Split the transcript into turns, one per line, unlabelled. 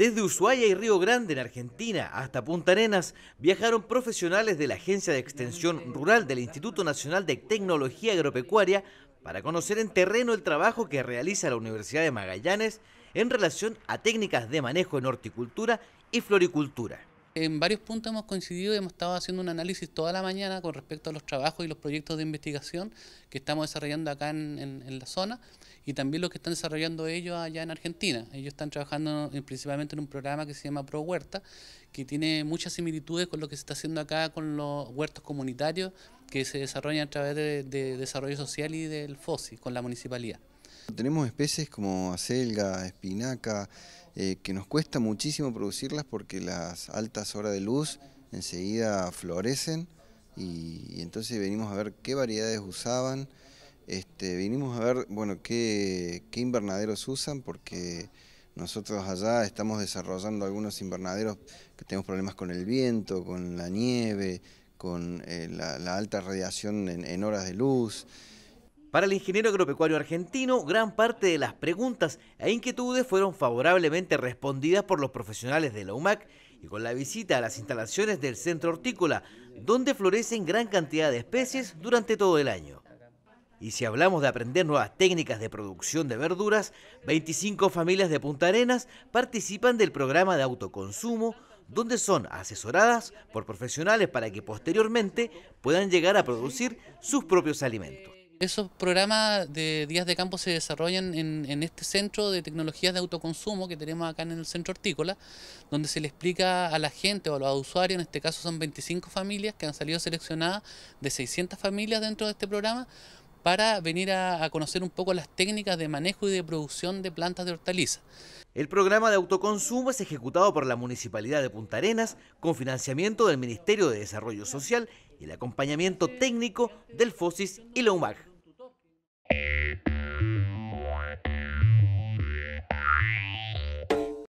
Desde Ushuaia y Río Grande, en Argentina, hasta Punta Arenas, viajaron profesionales de la Agencia de Extensión Rural del Instituto Nacional de Tecnología Agropecuaria para conocer en terreno el trabajo que realiza la Universidad de Magallanes en relación a técnicas de manejo en horticultura y floricultura en varios puntos hemos coincidido y hemos estado
haciendo un análisis toda la mañana con respecto a los trabajos y los proyectos de investigación que estamos desarrollando acá en, la zona y también lo que están desarrollando ellos allá en Argentina. Ellos están trabajando principalmente en un programa que se llama Pro Huerta, que tiene muchas similitudes con lo que se está haciendo acá con los huertos comunitarios que se desarrollan a través de desarrollo social y del FOSI con la municipalidad.
Tenemos especies como acelga, espinaca, eh, que nos cuesta muchísimo producirlas porque las altas horas de luz enseguida florecen y, entonces venimos a ver qué variedades usaban, este, venimos a ver bueno qué, invernaderos usan porque nosotros allá estamos desarrollando algunos invernaderos que tenemos problemas con el viento, con la nieve, con eh, la, alta radiación en horas de luz. Para el
ingeniero agropecuario argentino, gran parte de las preguntas e inquietudes fueron favorablemente respondidas por los profesionales de la UMAC y con la visita a las instalaciones del centro hortícola, donde florecen gran cantidad de especies durante todo el año. Y si hablamos de aprender nuevas técnicas de producción de verduras, 25 familias de Punta Arenas participan del programa de autoconsumo, donde son asesoradas por profesionales para que posteriormente puedan llegar a producir sus propios alimentos. Esos programas
de días de campo se desarrollan en, este centro de tecnologías de autoconsumo que tenemos acá en el centro hortícola, donde se le explica a la gente o a los usuarios, en este caso son 25 familias que han salido seleccionadas de 600 familias dentro de este programa, para venir a,
conocer un poco las técnicas de manejo y de producción de plantas de hortaliza. El programa de autoconsumo es ejecutado por la Municipalidad de Punta Arenas con financiamiento del Ministerio de Desarrollo Social y el acompañamiento técnico del FOSIS y la Umag. you